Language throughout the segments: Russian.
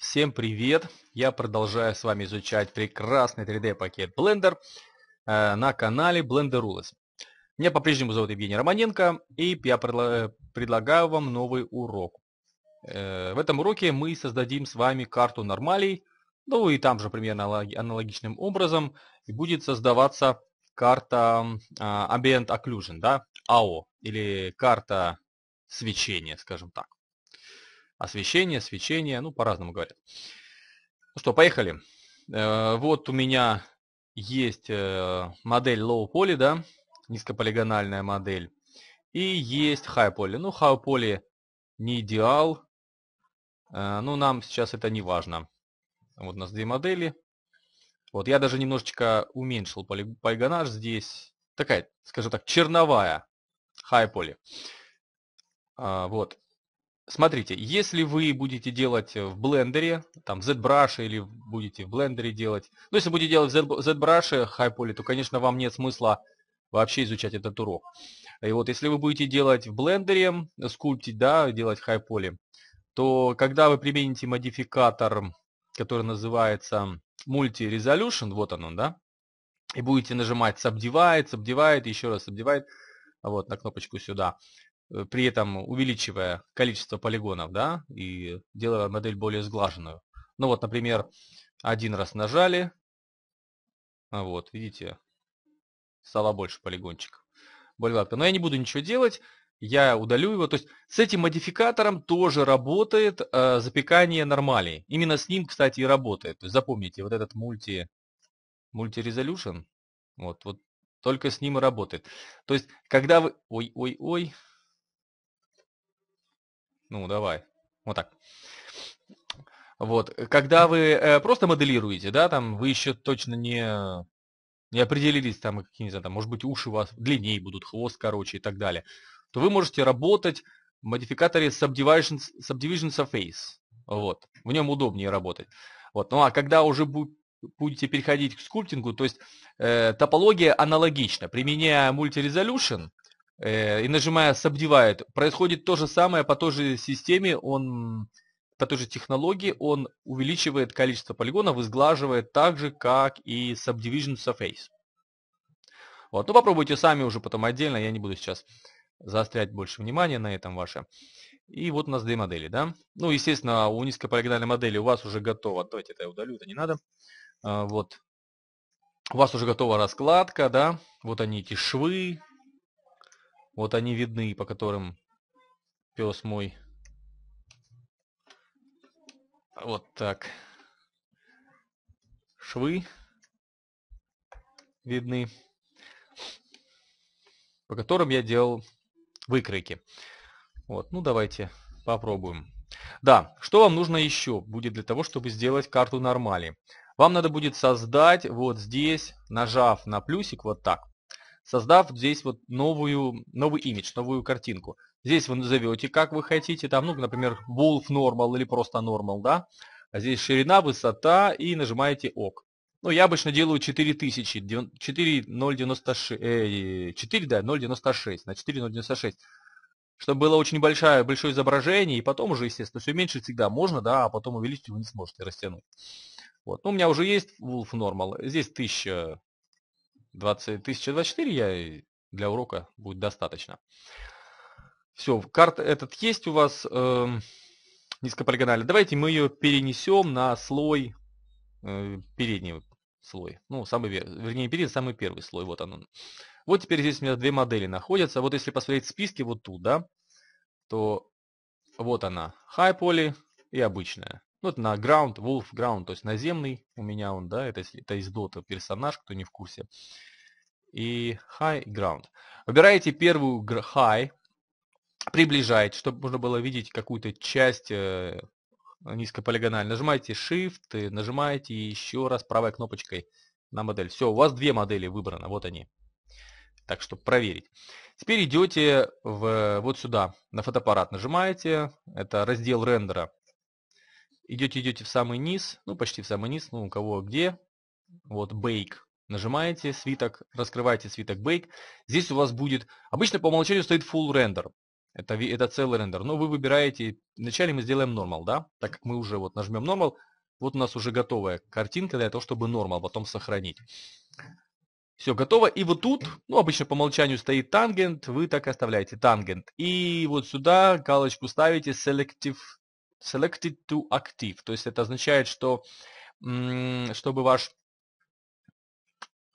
Всем привет! Я продолжаю с вами изучать прекрасный 3D пакет Blender э, на канале Blender Rules. Меня по-прежнему зовут Евгений Романенко и я предлагаю вам новый урок. Э, в этом уроке мы создадим с вами карту нормалей, ну и там же примерно аналогичным образом и будет создаваться карта а, Ambient Occlusion, да, AO, а или карта свечения, скажем так. Освещение, свечение, ну, по-разному говорят. Ну что, поехали. Э, вот у меня есть э, модель low poly, да, низкополигональная модель. И есть high poly. Ну, high poly не идеал. Э, ну, нам сейчас это не важно. Вот у нас две модели. Вот я даже немножечко уменьшил полигонаж здесь. Такая, скажем так, черновая high poly. А, вот. Смотрите, если вы будете делать э, в блендере, там ZBrush или будете в блендере делать, ну если будете делать в ZBrush хайполи, э, то, конечно, вам нет смысла вообще изучать этот урок. И вот если вы будете делать в блендере, скульптить, да, делать хайполи, то когда вы примените модификатор, который называется Multi Resolution, вот он, он да, и будете нажимать Subdivide, Subdivide, еще раз Subdivide, вот на кнопочку сюда, Э, при этом увеличивая количество полигонов, да, и делая модель более сглаженную. Ну вот, например, один раз нажали, а вот, видите, стало больше полигончиков. Более гладко. Но я не буду ничего делать, я удалю его. То есть с этим модификатором тоже работает э, запекание нормалей. Именно с ним, кстати, и работает. То есть запомните, вот этот мульти, мульти-резолюшн, вот, вот только с ним и работает. То есть, когда вы... Ой-ой-ой, ну, давай. Вот так. Вот. Э, когда вы э, просто моделируете, да, там вы еще точно не, не определились, там, какие, не знаю, там, может быть, уши у вас длиннее будут, хвост короче и так далее, то вы можете работать в модификаторе Subdivision, Subdivision Surface. Вот. В нем удобнее работать. Вот. Ну а когда уже будет будете переходить к скульптингу, то есть э, топология аналогична. Применяя мультирезолюшн, Э, и нажимая subdivide, происходит то же самое по той же системе, он по той же технологии он увеличивает количество полигонов и так же, как и subdivision surface. Вот, ну попробуйте сами уже потом отдельно, я не буду сейчас заострять больше внимания на этом ваше. И вот у нас две модели, да. Ну, естественно, у низкополигональной модели у вас уже готова. давайте это я удалю, это не надо. А, вот, у вас уже готова раскладка, да, вот они эти швы, вот они видны, по которым пес мой. Вот так. Швы видны, по которым я делал выкройки. Вот, ну давайте попробуем. Да, что вам нужно еще будет для того, чтобы сделать карту нормали? Вам надо будет создать вот здесь, нажав на плюсик вот так, создав здесь вот новую, новый имидж, новую картинку. Здесь вы назовете, как вы хотите, там, ну, например, Wolf Normal или просто Normal, да. А здесь ширина, высота и нажимаете ОК. Ну, я обычно делаю 4000, 4096, э, 4, да, 0,96, на 4,096 чтобы было очень большое, большое изображение, и потом уже, естественно, все меньше всегда можно, да, а потом увеличить вы не сможете растянуть. Вот. Ну, у меня уже есть Wolf Normal, здесь 1000 20, 1024 я для урока будет достаточно. Все, карта этот есть у вас э, эм, низкополигональная. Давайте мы ее перенесем на слой, э, передний слой. Ну, самый, вернее, перед самый первый слой, вот он. Вот теперь здесь у меня две модели находятся. Вот если посмотреть списки вот тут, да, то вот она, high poly и обычная. Вот ну, на ground, wolf ground, то есть наземный у меня он, да, это, это из дота персонаж, кто не в курсе и High Ground. Выбираете первую High, приближаете, чтобы можно было видеть какую-то часть э, низкополигональной. Нажимаете Shift, нажимаете еще раз правой кнопочкой на модель. Все, у вас две модели выбраны вот они. Так что проверить. Теперь идете в, вот сюда, на фотоаппарат нажимаете, это раздел рендера. Идете, идете в самый низ, ну почти в самый низ, ну у кого где. Вот Bake, Нажимаете свиток, раскрываете свиток Bake. Здесь у вас будет, обычно по умолчанию стоит Full Render. Это, это целый рендер. Но вы выбираете, вначале мы сделаем Normal, да? Так как мы уже вот нажмем Normal, вот у нас уже готовая картинка для того, чтобы Normal потом сохранить. Все, готово. И вот тут, ну, обычно по умолчанию стоит tangent вы так и оставляете tangent И вот сюда галочку ставите selective, Selected to Active. То есть это означает, что чтобы ваш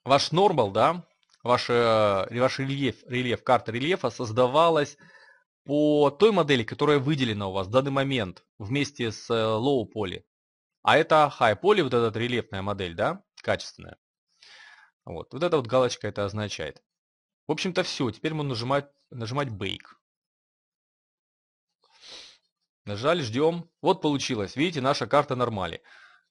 ваш нормал, да, ваш, э, ваш рельеф, рельеф, карта рельефа создавалась по той модели, которая выделена у вас в данный момент вместе с э, low поле. А это high поле, вот эта рельефная модель, да, качественная. Вот, вот эта вот галочка это означает. В общем-то все, теперь мы нажимать, нажимать Bake. Нажали, ждем. Вот получилось, видите, наша карта нормали.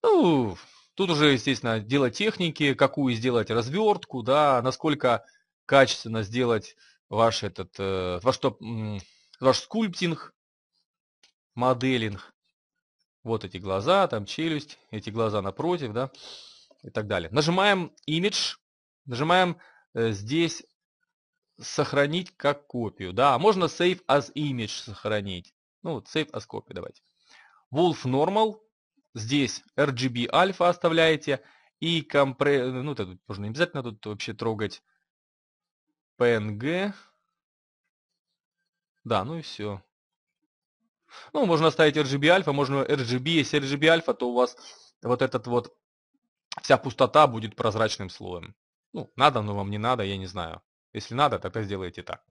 Ну, Тут уже, естественно, дело техники, какую сделать развертку, да, насколько качественно сделать ваш этот, э, ваш, ваш скульптинг, моделинг. Вот эти глаза, там челюсть, эти глаза напротив, да, и так далее. Нажимаем image, нажимаем э, здесь сохранить как копию. Да, можно save as image сохранить. Ну, вот save as copy давайте. Wolf normal, Здесь RGB альфа оставляете и компре... Ну, тут нужно не обязательно тут вообще трогать PNG. Да, ну и все. Ну, можно оставить RGB альфа, можно RGB. Если RGB альфа, то у вас вот этот вот вся пустота будет прозрачным слоем. Ну, надо, но вам не надо, я не знаю. Если надо, тогда сделайте так.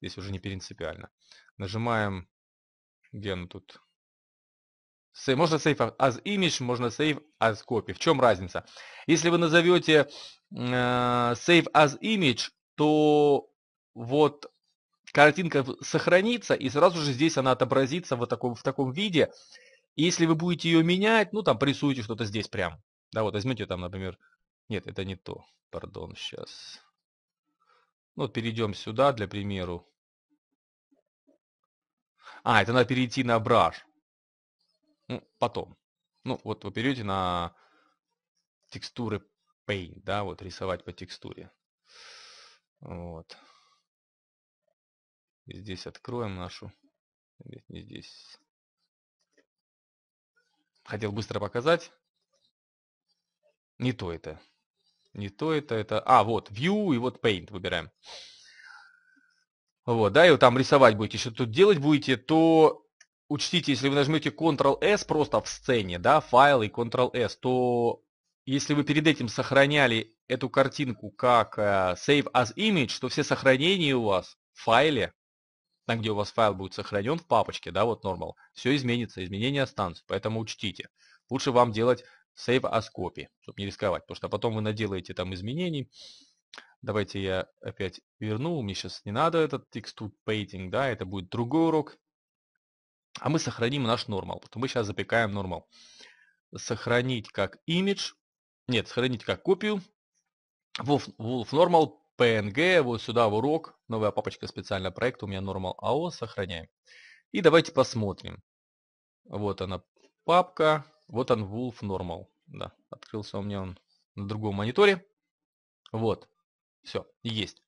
Здесь уже не принципиально. Нажимаем, где оно тут, можно save а, as image, можно save as copy. В чем разница? Если вы назовете э, save as image, то вот картинка сохранится, и сразу же здесь она отобразится вот таком, в таком виде. И если вы будете ее менять, ну там порисуйте что-то здесь прям. Да, вот возьмете там, например... Нет, это не то. Пардон, сейчас. Ну, вот перейдем сюда, для примеру. А, это надо перейти на браш ну, потом. Ну, вот вы перейдете на текстуры Paint, да, вот рисовать по текстуре. Вот. И здесь откроем нашу. Нет, не здесь. Хотел быстро показать. Не то это. Не то это, это... А, вот, View и вот Paint выбираем. Вот, да, и вот там рисовать будете, что тут делать будете, то учтите, если вы нажмете Ctrl-S просто в сцене, да, файл и Ctrl-S, то если вы перед этим сохраняли эту картинку как э, Save as Image, то все сохранения у вас в файле, там, где у вас файл будет сохранен в папочке, да, вот normal, все изменится, изменения останутся, поэтому учтите. Лучше вам делать Save as Copy, чтобы не рисковать, потому что потом вы наделаете там изменений. Давайте я опять верну, мне сейчас не надо этот текст painting, да, это будет другой урок, а мы сохраним наш нормал, потому мы сейчас запекаем нормал. Сохранить как image, нет, сохранить как копию. Wolf, Wolf normal, PNG, вот сюда в урок. Новая папочка специально проект, у меня normal AO, сохраняем. И давайте посмотрим. Вот она папка, вот он Wolf normal. Да, открылся у меня он на другом мониторе. Вот, все, есть.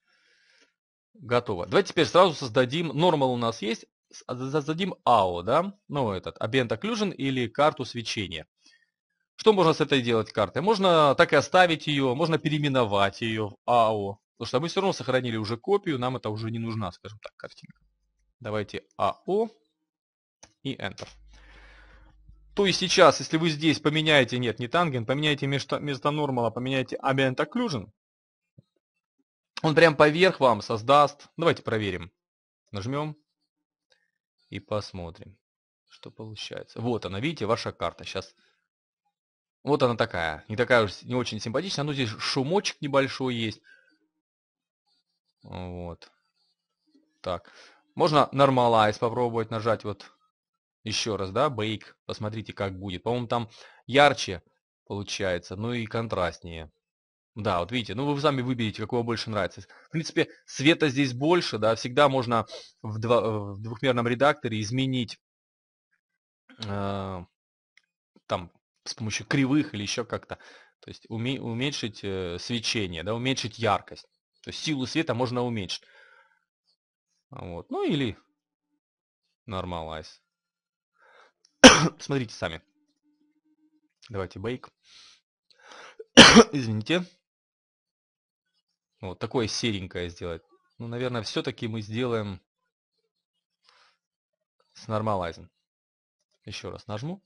Готово. Давайте теперь сразу создадим. Нормал у нас есть. Создадим а, АО, да, ну этот, объект occlusion или карту свечения. Что можно с этой делать картой? Можно так и оставить ее, можно переименовать ее в АО, потому что мы все равно сохранили уже копию, нам это уже не нужна, скажем так, картинка. Давайте АО и Enter. То есть сейчас, если вы здесь поменяете, нет, не тангент, поменяете вместо, вместо нормала, поменяете ambient occlusion, он прям поверх вам создаст, давайте проверим. Нажмем, и посмотрим, что получается. Вот она, видите, ваша карта. Сейчас вот она такая. Не такая уж, не очень симпатичная. но здесь шумочек небольшой есть. Вот. Так. Можно нормалайз попробовать нажать вот еще раз, да, бейк. Посмотрите, как будет. По-моему, там ярче получается, ну и контрастнее. Да, вот видите, ну вы сами выберете, какого больше нравится. В принципе, света здесь больше, да, всегда можно в, два, э, в двухмерном редакторе изменить э, там с помощью кривых или еще как-то, то есть уме, уменьшить э, свечение, да, уменьшить яркость. То есть силу света можно уменьшить. Вот. Ну или normalize. Смотрите сами. Давайте бейк. Извините. Ну, вот такое серенькое сделать. Ну, наверное, все-таки мы сделаем с нормалайзен. Еще раз нажму.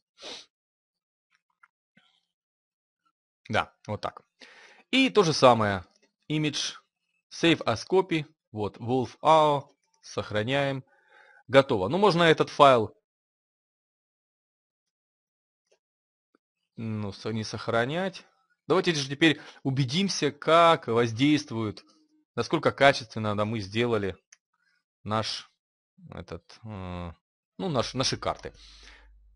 Да, вот так. И то же самое. Image, save as copy, вот, wolf ao, сохраняем. Готово. Ну, можно этот файл ну, не сохранять. Давайте же теперь убедимся, как воздействует, насколько качественно да, мы сделали наш, этот, э, ну, наш, наши карты.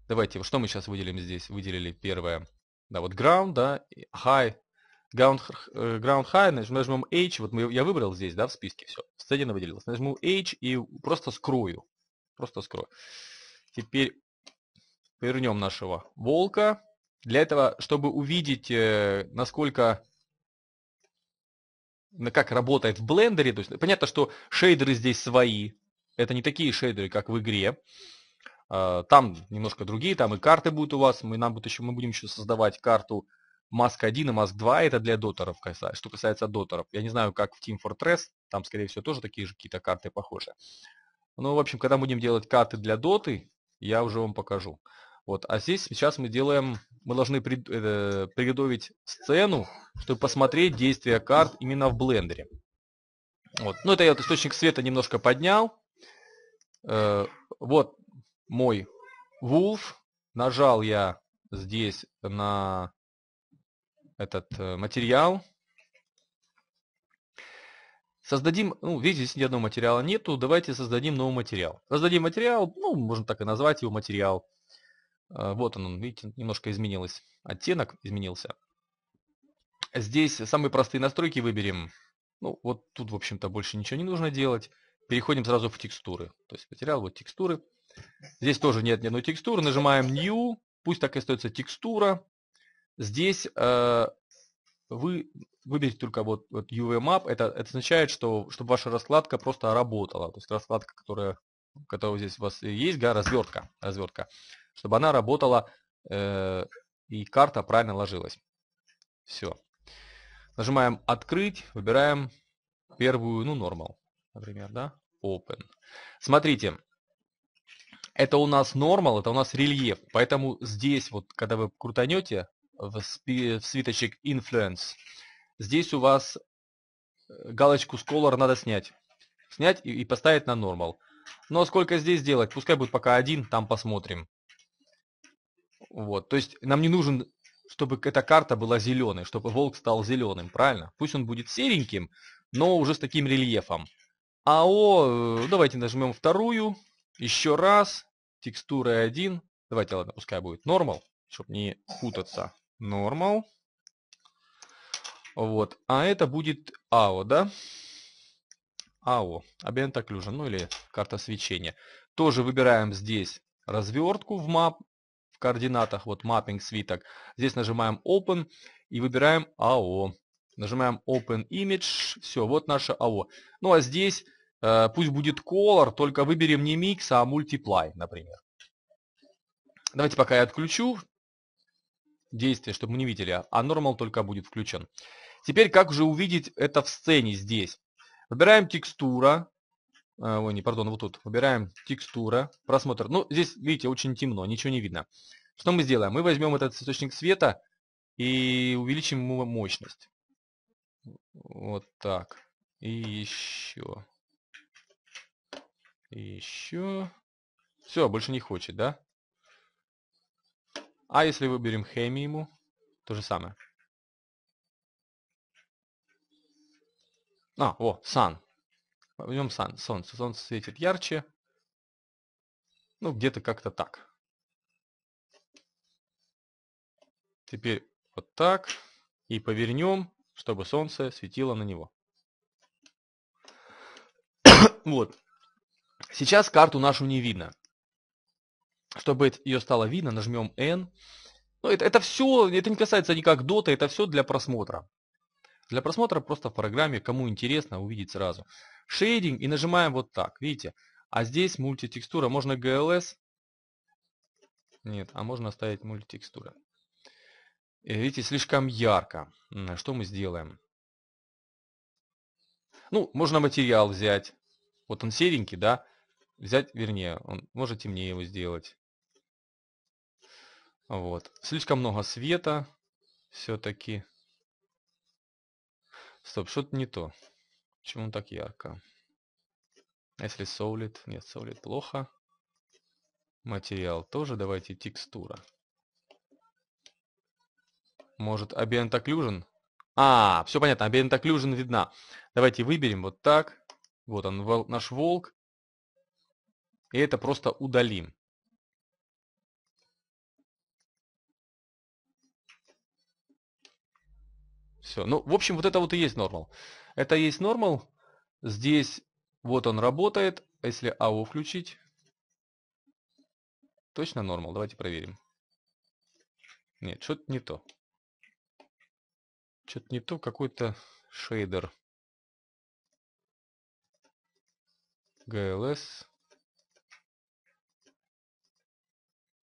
Давайте, что мы сейчас выделим здесь? Выделили первое, да, вот ground, да, high, ground, э, ground high, нажмем H, вот мы, я выбрал здесь, да, в списке, все, сцена выделилась. Нажму H и просто скрою, просто скрою. Теперь вернем нашего волка, для этого, чтобы увидеть, э, насколько как работает в блендере, то есть понятно, что шейдеры здесь свои, это не такие шейдеры, как в игре, а, там немножко другие, там и карты будут у вас, мы, нам будет еще, мы будем еще создавать карту Маск 1 и Маск 2, это для дотеров, что касается дотеров. Я не знаю, как в Team Fortress, там, скорее всего, тоже такие же какие-то карты похожие. Ну, в общем, когда будем делать карты для доты, я уже вам покажу. Вот. А здесь сейчас мы делаем, мы должны при, э, приготовить сцену, чтобы посмотреть действия карт именно в блендере. Вот. Ну, это я вот источник света немножко поднял. Э, вот мой Wolf. Нажал я здесь на этот э, материал. Создадим, ну, видите, здесь ни одного материала нету, давайте создадим новый материал. Создадим материал, ну, можно так и назвать его материал. А, вот он, видите, немножко изменилось. Оттенок изменился. Здесь самые простые настройки выберем. Ну, вот тут, в общем-то, больше ничего не нужно делать. Переходим сразу в текстуры. То есть потерял вот текстуры. Здесь тоже нет ни одной текстуры. Нажимаем New. Пусть так и остается текстура. Здесь э, вы выберите только вот, вот UV Map. Это, это означает, что чтобы ваша раскладка просто работала. То есть раскладка, которая, которая здесь у вас есть, да, развертка. развертка чтобы она работала э, и карта правильно ложилась. Все. Нажимаем «Открыть», выбираем первую, ну, normal, например, да, open. Смотрите, это у нас normal, это у нас рельеф, поэтому здесь вот, когда вы крутанете в, в свиточек influence, здесь у вас э, галочку с color надо снять. Снять и, и поставить на normal. Но сколько здесь делать, пускай будет пока один, там посмотрим. Вот, то есть нам не нужен, чтобы эта карта была зеленой, чтобы волк стал зеленым, правильно? Пусть он будет сереньким, но уже с таким рельефом. АО, э, давайте нажмем вторую, еще раз, текстура 1. Давайте, ладно, пускай будет нормал, чтобы не хутаться. Нормал. Вот, а это будет АО, да? АО, абиент Occlusion, ну или карта свечения. Тоже выбираем здесь развертку в map координатах, вот маппинг свиток. Здесь нажимаем Open и выбираем ao Нажимаем Open Image. Все, вот наше ao Ну а здесь э, пусть будет Color, только выберем не Mix, а Multiply, например. Давайте пока я отключу действие, чтобы мы не видели, а Normal только будет включен. Теперь как же увидеть это в сцене здесь. Выбираем текстура, а, ой, не, пардон, вот тут, выбираем текстура, просмотр. Ну, здесь, видите, очень темно, ничего не видно. Что мы сделаем? Мы возьмем этот источник света и увеличим ему мощность. Вот так. И еще. И еще. Все, больше не хочет, да? А если выберем хеми ему, то же самое. А, о, сан в солнце. Солнце светит ярче. Ну, где-то как-то так. Теперь вот так. И повернем, чтобы солнце светило на него. вот. Сейчас карту нашу не видно. Чтобы ее стало видно, нажмем N. ну это, это все, это не касается никак дота, это все для просмотра. Для просмотра просто в программе, кому интересно, увидеть сразу шейдинг и нажимаем вот так, видите? А здесь мультитекстура, можно GLS, нет, а можно оставить мультитекстура. Э, видите, слишком ярко. Что мы сделаем? Ну, можно материал взять. Вот он серенький, да? Взять, вернее, он, можно темнее его сделать. Вот. Слишком много света все-таки. Стоп, что-то не то. Почему так ярко? А если Solid... Нет, Solid плохо. Материал тоже. Давайте текстура. Может, Ambient Occlusion? А, все понятно, Ambient Occlusion видна. Давайте выберем вот так. Вот он, наш волк. И это просто удалим. Все. Ну, в общем, вот это вот и есть нормал. Это и есть нормал. Здесь вот он работает. Если АО включить, точно нормал. Давайте проверим. Нет, что-то не то. Что-то не то, какой-то шейдер. GLS.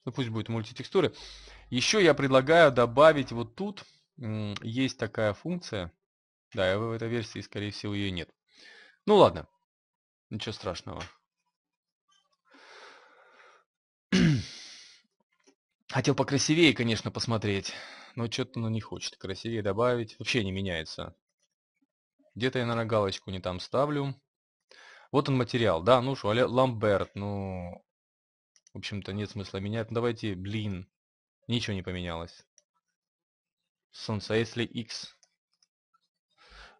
Ну пусть будет мультитекстуры. Еще я предлагаю добавить вот тут есть такая функция. Да, и в этой версии, скорее всего, ее нет. Ну ладно, ничего страшного. Хотел покрасивее, конечно, посмотреть, но что-то оно ну, не хочет красивее добавить. Вообще не меняется. Где-то я, наверное, галочку не там ставлю. Вот он материал. Да, ну что, Ламберт, ну... В общем-то, нет смысла менять. Ну, давайте, блин, ничего не поменялось. Солнце. А если x?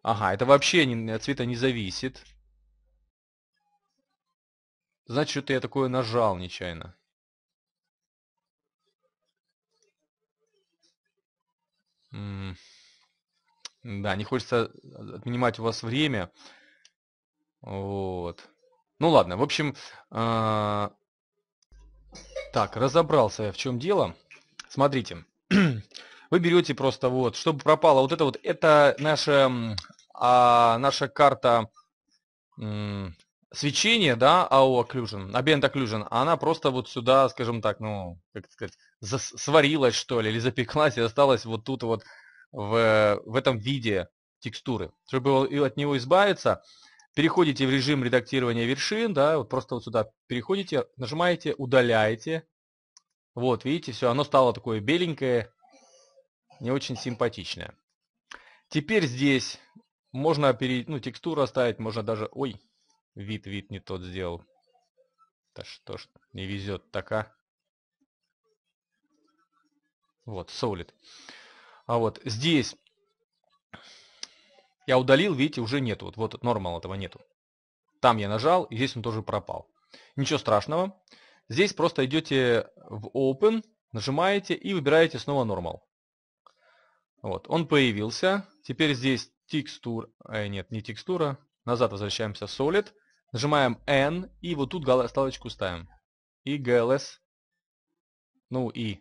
Ага, это вообще не, от цвета не зависит. Значит, что-то я такое нажал нечаянно. М -м да, не хочется э, отнимать у вас время. Вот. Ну ладно, в общем, э так, разобрался, я в чем дело. Смотрите. Вы берете просто вот, чтобы пропало вот это вот, это наша, а, наша карта м, свечения, да, AO а Occlusion, Ambient Occlusion, она просто вот сюда, скажем так, ну, как сказать, сварилась, что ли, или запеклась и осталась вот тут вот в, в этом виде текстуры. Чтобы от него избавиться, переходите в режим редактирования вершин, да, вот просто вот сюда переходите, нажимаете, удаляете. Вот, видите, все, оно стало такое беленькое, не очень симпатичная. Теперь здесь можно перейти, ну, текстуру оставить, можно даже... Ой, вид, вид не тот сделал. Да что ж, не везет така. Вот, Solid. А вот здесь я удалил, видите, уже нету. Вот, вот нормал этого нету. Там я нажал, и здесь он тоже пропал. Ничего страшного. Здесь просто идете в Open, нажимаете и выбираете снова Normal. Вот, он появился. Теперь здесь текстура, э, нет, не текстура. Назад возвращаемся в Solid. Нажимаем N и вот тут галочку ставим. И GLS, ну и.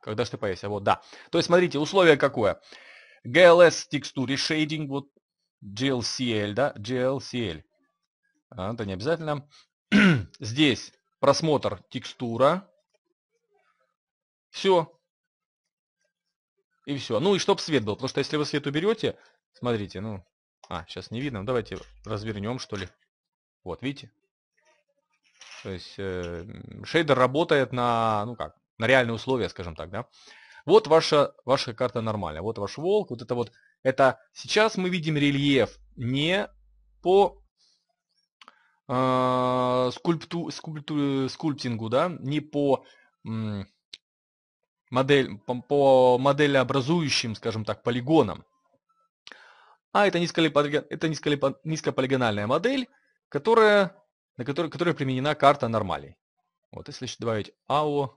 Когда что ты Вот, да. То есть, смотрите, условие какое. GLS текстуре шейдинг, вот GLCL, да, GLCL. А, это не обязательно. Здесь просмотр текстура. Все, и все. Ну и чтоб свет был, потому что если вы свет уберете, смотрите, ну... А, сейчас не видно, давайте развернем, что ли. Вот, видите? То есть э, шейдер работает на, ну как, на реальные условия, скажем так, да. Вот ваша, ваша карта нормальная, вот ваш волк, вот это вот, это сейчас мы видим рельеф не по э, скульпту, скульпту, скульптингу, да, не по... М, модель, по, по моделеобразующим, скажем так, полигонам. А это, низкополигон, это низкополигональная модель, которая, на которой, которой применена карта нормалей. Вот, если еще добавить АО,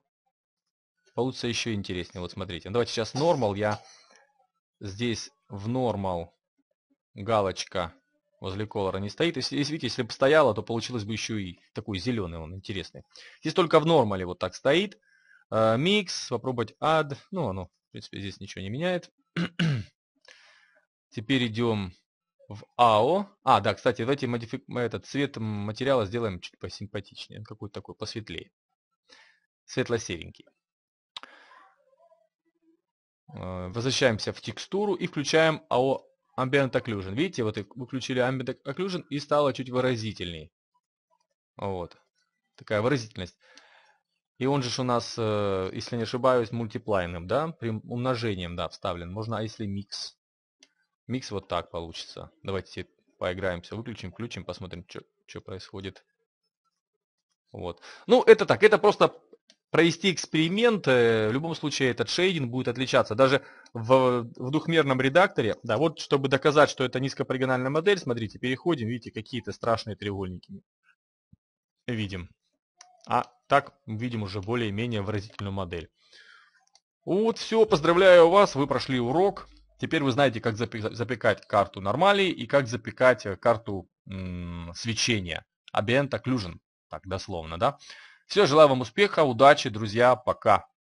получится еще интереснее. Вот смотрите, давайте сейчас normal я здесь в normal галочка возле колора не стоит. Если, если, видите, если бы стояла, то получилось бы еще и такой зеленый он, интересный. Здесь только в нормале вот так стоит. А, микс, попробовать add. Ну, оно, в принципе, здесь ничего не меняет. Теперь идем в AO. А, да, кстати, давайте модифик... этот цвет материала сделаем чуть посимпатичнее. Какой-то такой, посветлее. Светло-серенький. А, возвращаемся в текстуру и включаем AO Ambient Occlusion. Видите, вот выключили Ambient Occlusion и стало чуть выразительней. Вот. Такая выразительность. И он же у нас, э, если не ошибаюсь, мультиплайным, да, при умножением, да, вставлен. Можно, а если микс? Микс вот так получится. Давайте поиграем, все выключим, включим, посмотрим, что происходит. Вот. Ну, это так, это просто провести эксперимент. Э, в любом случае этот шейдинг будет отличаться. Даже в, в двухмерном редакторе, да, вот чтобы доказать, что это низкопоригональная модель, смотрите, переходим, видите, какие-то страшные треугольники видим. А так видим уже более-менее выразительную модель. Вот все, поздравляю вас, вы прошли урок. Теперь вы знаете, как запекать карту нормалей и как запекать э, карту свечения. Ambient Occlusion, так дословно, да. Все, желаю вам успеха, удачи, друзья, пока.